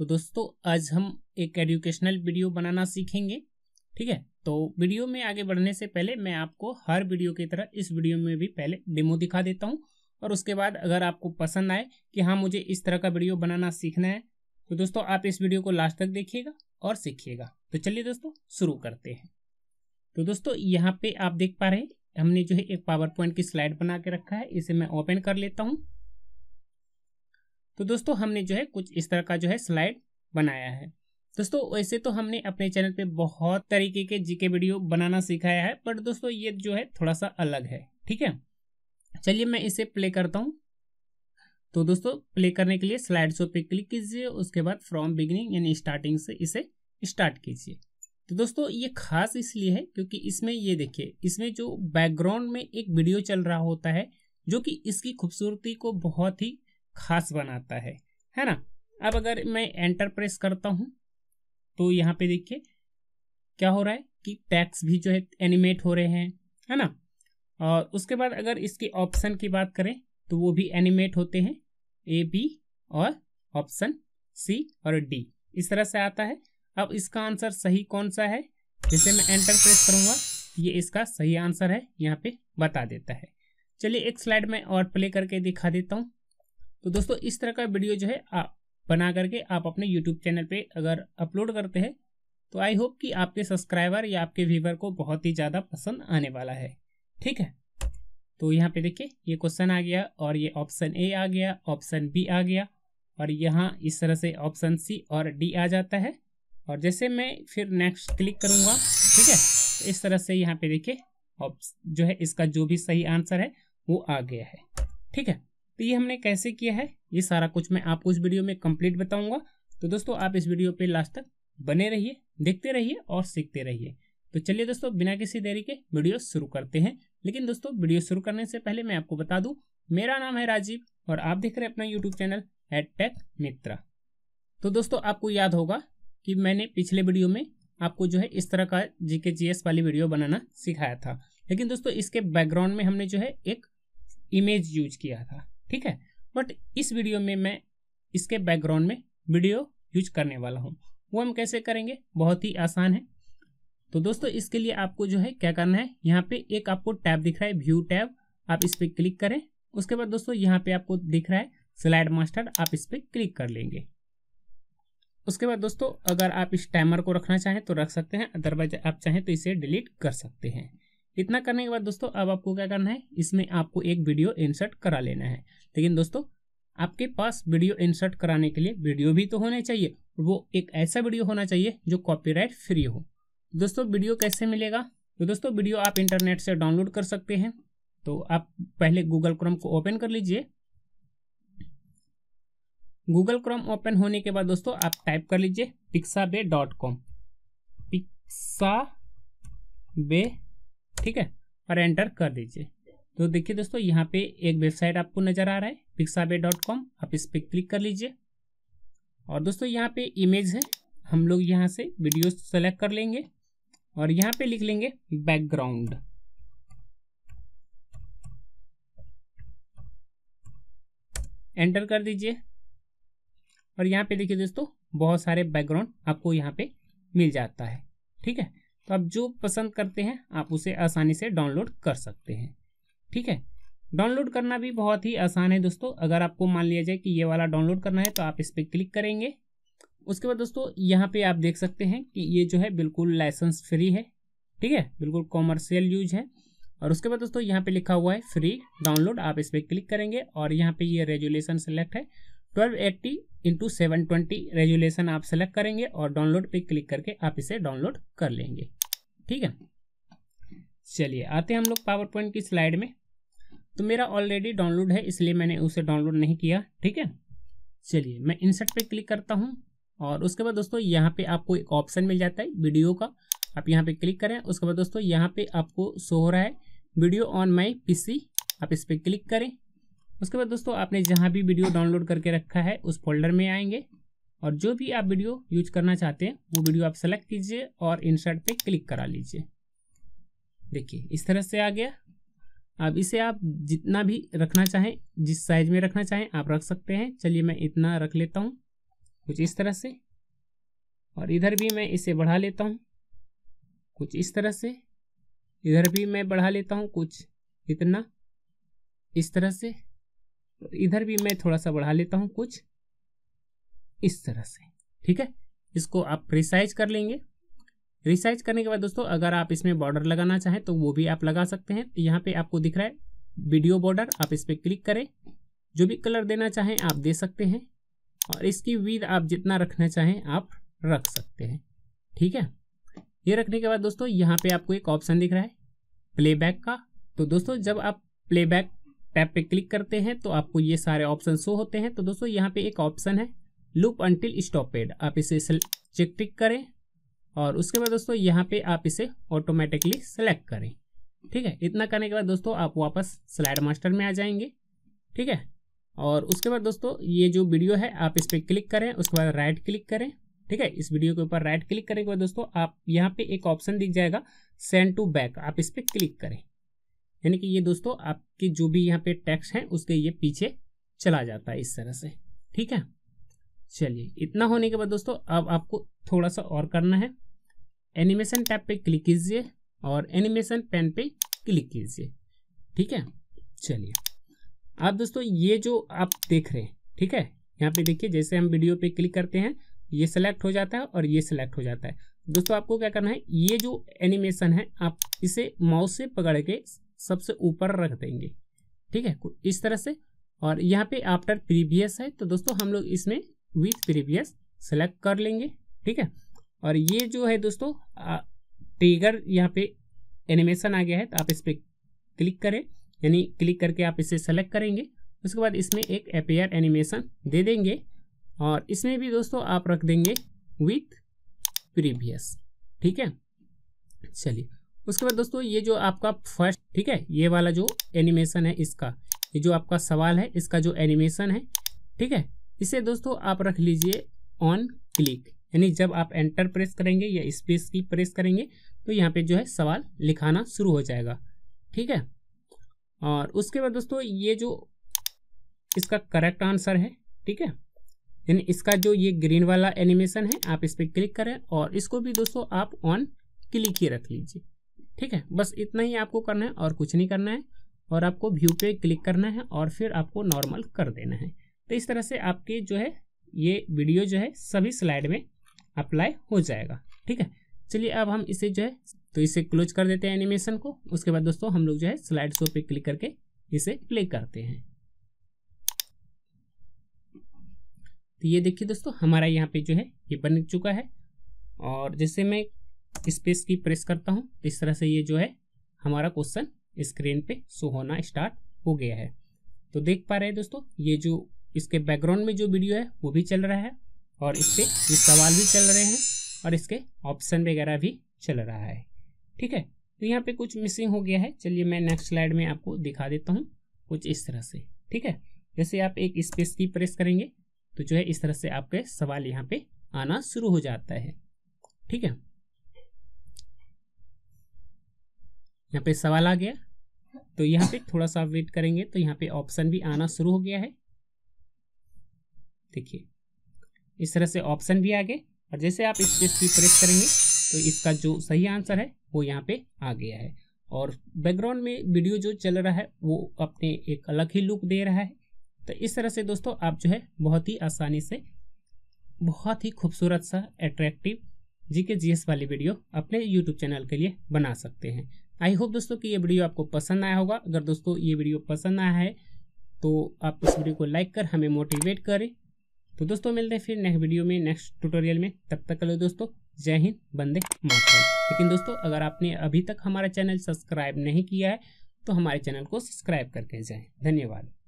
तो दोस्तों आज हम एक एडुकेशनल वीडियो बनाना सीखेंगे ठीक है तो वीडियो में आगे बढ़ने से पहले मैं आपको हर वीडियो की तरह इस वीडियो में भी पहले डेमो दिखा देता हूँ और उसके बाद अगर आपको पसंद आए कि हाँ मुझे इस तरह का वीडियो बनाना सीखना है तो दोस्तों आप इस वीडियो को लास्ट तक देखिएगा और सीखिएगा तो चलिए दोस्तों शुरू करते हैं तो दोस्तों यहाँ पे आप देख पा रहे हमने जो है एक पावर पॉइंट की स्लाइड बना के रखा है इसे मैं ओपन कर लेता हूँ तो दोस्तों हमने जो है कुछ इस तरह का जो है स्लाइड बनाया है दोस्तों वैसे तो हमने अपने चैनल पे बहुत तरीके के जीके वीडियो बनाना सिखाया है बट दोस्तों ये जो है थोड़ा सा अलग है ठीक है चलिए मैं इसे प्ले करता हूँ तो दोस्तों प्ले करने के लिए स्लाइड शो पे क्लिक कीजिए उसके बाद फ्रॉम बिगिनिंग यानी स्टार्टिंग से इसे स्टार्ट कीजिए तो दोस्तों ये खास इसलिए है क्योंकि इसमें ये देखिए इसमें जो बैकग्राउंड में एक वीडियो चल रहा होता है जो कि इसकी खूबसूरती को बहुत ही खास बनाता है है ना अब अगर मैं एंटर प्रेस करता हूँ तो यहाँ पे देखिए क्या हो रहा है कि टैक्स भी जो है एनिमेट हो रहे हैं है ना और उसके बाद अगर इसके ऑप्शन की बात करें तो वो भी एनिमेट होते हैं ए बी और ऑप्शन सी और डी इस तरह से आता है अब इसका आंसर सही कौन सा है जैसे मैं एंटर प्रेस करूँगा ये इसका सही आंसर है यहाँ पे बता देता है चलिए एक स्लाइड में और प्ले करके दिखा देता हूँ तो दोस्तों इस तरह का वीडियो जो है आप बना करके आप अपने यूट्यूब चैनल पे अगर अपलोड करते हैं तो आई होप कि आपके सब्सक्राइबर या आपके व्यूवर को बहुत ही ज़्यादा पसंद आने वाला है ठीक है तो यहाँ पे देखिए ये क्वेश्चन आ गया और ये ऑप्शन ए आ गया ऑप्शन बी आ गया और यहाँ इस तरह से ऑप्शन सी और डी आ जाता है और जैसे मैं फिर नेक्स्ट क्लिक करूँगा ठीक है तो इस तरह से यहाँ पे देखिए जो है इसका जो भी सही आंसर है वो आ गया है ठीक है तो ये हमने कैसे किया है ये सारा कुछ मैं आपको इस वीडियो में कंप्लीट बताऊंगा तो दोस्तों आप इस वीडियो पे लास्ट तक बने रहिए देखते रहिए और सीखते रहिए तो चलिए दोस्तों बिना किसी देरी के वीडियो शुरू करते हैं लेकिन दोस्तों वीडियो शुरू करने से पहले मैं आपको बता दूँ मेरा नाम है राजीव और आप देख रहे हैं अपना YouTube channel at tech Mitra तो दोस्तों आपको याद होगा कि मैंने पिछले वीडियो में आपको जो है इस तरह का जीके जीएस वाली वीडियो बनाना सिखाया था लेकिन दोस्तों इसके बैकग्राउंड में हमने जो है एक इमेज यूज किया था ठीक है बट इस वीडियो में मैं इसके बैकग्राउंड में वीडियो यूज करने वाला हूँ वो हम कैसे करेंगे बहुत ही आसान है तो दोस्तों इसके लिए आपको जो है क्या करना है यहाँ पे एक आपको टैब दिख रहा है व्यू टैब आप इस पर क्लिक करें उसके बाद दोस्तों यहाँ पे आपको दिख रहा है स्लाइड मास्टर आप इस पर क्लिक कर लेंगे उसके बाद दोस्तों अगर आप इस टाइमर को रखना चाहें तो रख सकते हैं अदरवाइज आप चाहें तो इसे डिलीट कर सकते हैं इतना करने के बाद दोस्तों अब आपको क्या करना है इसमें आपको एक वीडियो इंसर्ट करा लेना है लेकिन दोस्तों आपके पास वीडियो इंसर्ट कराने के लिए वीडियो भी तो होने चाहिए वो एक ऐसा वीडियो होना चाहिए जो कॉपीराइट फ्री हो दोस्तों वीडियो कैसे मिलेगा तो दोस्तों वीडियो आप इंटरनेट से डाउनलोड कर सकते हैं तो आप पहले गूगल क्रोम को ओपन कर लीजिए गूगल क्रोम ओपन होने के बाद दोस्तों आप टाइप कर लीजिए पिक्सा बे डॉट कॉम पिक्सा बे ठीक है और एंटर कर दीजिए तो देखिए दोस्तों यहाँ पे एक वेबसाइट आपको नज़र आ रहा है पिक्साबे डॉट कॉम आप इस पर क्लिक कर लीजिए और दोस्तों यहाँ पे इमेज है हम लोग यहाँ से वीडियो सेलेक्ट कर लेंगे और यहाँ पे लिख लेंगे बैकग्राउंड एंटर कर दीजिए और यहाँ पे देखिए दोस्तों बहुत सारे बैकग्राउंड आपको यहाँ पे मिल जाता है ठीक है तो आप जो पसंद करते हैं आप उसे आसानी से डाउनलोड कर सकते हैं ठीक है डाउनलोड करना भी बहुत ही आसान है दोस्तों अगर आपको मान लिया जाए कि ये वाला डाउनलोड करना है तो आप इस पर क्लिक करेंगे उसके बाद दोस्तों यहाँ पे आप देख सकते हैं कि ये जो है बिल्कुल लाइसेंस फ्री है ठीक है बिल्कुल कॉमर्शियल यूज है और उसके बाद दोस्तों यहाँ पे लिखा हुआ है फ्री डाउनलोड आप इस पर क्लिक करेंगे और यहाँ पे ये रेजुलेशन सेलेक्ट है 1280 इंटू सेवन रेजुलेशन आप सेलेक्ट करेंगे और डाउनलोड पे क्लिक करके आप इसे डाउनलोड कर लेंगे ठीक है चलिए आते हैं हम लोग पावर पॉइंट की स्लाइड में तो मेरा ऑलरेडी डाउनलोड है इसलिए मैंने उसे डाउनलोड नहीं किया ठीक है चलिए मैं इंसर्ट पे क्लिक करता हूँ और उसके बाद दोस्तों यहाँ पे आपको एक ऑप्शन मिल जाता है वीडियो का आप यहाँ पे क्लिक करें उसके बाद दोस्तों यहाँ पे आपको शो हो रहा है वीडियो ऑन माई पी आप इस पर क्लिक करें उसके बाद दोस्तों आपने जहाँ भी वीडियो डाउनलोड करके रखा है उस फोल्डर में आएंगे और जो भी आप वीडियो यूज करना चाहते हैं वो वीडियो आप सेलेक्ट कीजिए और इंसर्ट पे क्लिक करा लीजिए देखिए इस तरह से आ गया अब इसे आप जितना भी रखना चाहें जिस साइज में रखना चाहें आप रख सकते हैं चलिए मैं इतना रख लेता हूँ कुछ इस तरह से और इधर भी मैं इसे बढ़ा लेता हूँ कुछ इस तरह से इधर भी मैं बढ़ा लेता हूँ कुछ इतना इस तरह से इधर भी मैं थोड़ा सा बढ़ा लेता हूँ कुछ इस तरह से ठीक है इसको आप रिसाइज कर लेंगे रिसाइज करने के बाद दोस्तों अगर आप इसमें बॉर्डर लगाना चाहें तो वो भी आप लगा सकते हैं तो यहाँ पे आपको दिख रहा है वीडियो बॉर्डर आप इस पर क्लिक करें जो भी कलर देना चाहें आप दे सकते हैं और इसकी विद आप जितना रखना चाहें आप रख सकते हैं ठीक है ये रखने के बाद दोस्तों यहाँ पे आपको एक ऑप्शन दिख रहा है प्लेबैक का तो दोस्तों जब आप प्लेबैक टैब पे क्लिक करते हैं तो आपको ये सारे ऑप्शन शो होते हैं तो दोस्तों यहाँ पे एक ऑप्शन है लूप अंटिल स्टॉपेड आप इसे टिक करें और उसके बाद दोस्तों यहाँ पे आप इसे ऑटोमेटिकली सेलेक्ट करें ठीक है इतना करने के बाद दोस्तों आप वापस स्लाइड मास्टर में आ जाएंगे ठीक है और उसके बाद दोस्तों ये जो वीडियो है आप इस पर क्लिक करें उसके बाद राइट क्लिक करें ठीक है इस वीडियो के ऊपर राइट क्लिक करने के बाद दोस्तों आप यहाँ पे एक ऑप्शन दिख जाएगा सेंड टू बैक आप इस पर क्लिक करें यानी कि ये दोस्तों आपके जो भी यहाँ पे टैक्स हैं उसके ये पीछे चला जाता है इस तरह से ठीक है चलिए इतना होने के बाद दोस्तों अब आपको थोड़ा सा और करना है एनिमेशन टैब पे क्लिक कीजिए और एनिमेशन पेन पे क्लिक कीजिए ठीक है चलिए आप दोस्तों ये जो आप देख रहे हैं ठीक है यहाँ पे देखिए जैसे हम वीडियो पे क्लिक करते हैं ये सिलेक्ट हो जाता है और ये सिलेक्ट हो जाता है दोस्तों आपको क्या करना है ये जो एनिमेशन है आप इसे माउस से पकड़ के सबसे ऊपर रख देंगे ठीक है इस तरह से और यहाँ पे आफ्टर प्रीवियस है तो दोस्तों हम लोग इसमें विथ प्रीवियस सेलेक्ट कर लेंगे ठीक है और ये जो है दोस्तों ट्रिगर यहाँ पे एनिमेशन आ गया है तो आप इस पर क्लिक करें यानी क्लिक करके आप इसे सेलेक्ट करेंगे उसके बाद इसमें एक अपेयर एनिमेशन दे देंगे और इसमें भी दोस्तों आप रख देंगे विथ प्रीवियस ठीक है चलिए उसके बाद दोस्तों ये जो आपका फर्स्ट ठीक है ये वाला जो एनिमेशन है इसका ये जो आपका सवाल है इसका जो एनिमेशन है ठीक है इसे दोस्तों आप रख लीजिए ऑन क्लिक यानी जब आप एंटर प्रेस करेंगे या स्पेस की प्रेस करेंगे तो यहाँ पे जो है सवाल लिखाना शुरू हो जाएगा ठीक है और उसके बाद दोस्तों ये जो इसका करेक्ट आंसर है ठीक है यानी इसका जो ये ग्रीन वाला एनिमेशन है आप इस पर क्लिक करें और इसको भी दोस्तों आप ऑन क्लिक ही रख लीजिए ठीक है बस इतना ही आपको करना है और कुछ नहीं करना है और आपको व्यू पे क्लिक करना है और फिर आपको नॉर्मल कर देना है तो इस तरह से आपके जो है ये वीडियो जो है सभी स्लाइड में अप्लाई हो जाएगा ठीक है चलिए अब हम इसे जो है तो इसे क्लोज कर देते हैं एनिमेशन को उसके बाद दोस्तों हम लोग जो है स्लाइड शो पे क्लिक करके इसे प्ले करते हैं तो ये देखिए दोस्तों हमारा यहाँ पे जो है ये बन चुका है और जैसे मैं स्पेस की प्रेस करता हूँ तो इस तरह से ये जो है हमारा क्वेश्चन स्क्रीन पे शो होना स्टार्ट हो गया है तो देख पा रहे हैं दोस्तों ये जो इसके बैकग्राउंड में जो वीडियो है वो भी चल रहा है और इसके ये सवाल भी चल रहे हैं और इसके ऑप्शन वगैरह भी चल रहा है ठीक है तो यहाँ पे कुछ मिसिंग हो गया है चलिए मैं नेक्स्ट स्लाइड में आपको दिखा देता हूँ कुछ इस तरह से ठीक है जैसे आप एक स्पेस की प्रेस करेंगे तो जो है इस तरह से आपके सवाल यहाँ पे आना शुरू हो जाता है ठीक है यहाँ पे सवाल आ गया तो यहाँ पे थोड़ा सा वेट करेंगे तो यहाँ पे ऑप्शन भी आना शुरू हो गया है देखिए इस तरह से ऑप्शन भी आ गए और जैसे आप पेज की प्रेस करेंगे तो इसका जो सही आंसर है वो यहाँ पे आ गया है और बैकग्राउंड में वीडियो जो चल रहा है वो अपने एक अलग ही लुक दे रहा है तो इस तरह से दोस्तों आप जो है बहुत ही आसानी से बहुत ही खूबसूरत सा एट्रैक्टिव जीके जीएस वाली वीडियो अपने यूट्यूब चैनल के लिए बना सकते हैं आई होप दोस्तों कि ये वीडियो आपको पसंद आया होगा अगर दोस्तों ये वीडियो पसंद आया है तो आप इस वीडियो को लाइक कर हमें मोटिवेट करें तो दोस्तों मिलते हैं फिर नेक्स्ट वीडियो में नेक्स्ट ट्यूटोरियल में तब तक लो दोस्तों जय हिंद बंदे मात लेकिन दोस्तों अगर आपने अभी तक हमारा चैनल सब्सक्राइब नहीं किया है तो हमारे चैनल को सब्सक्राइब करके जाएँ धन्यवाद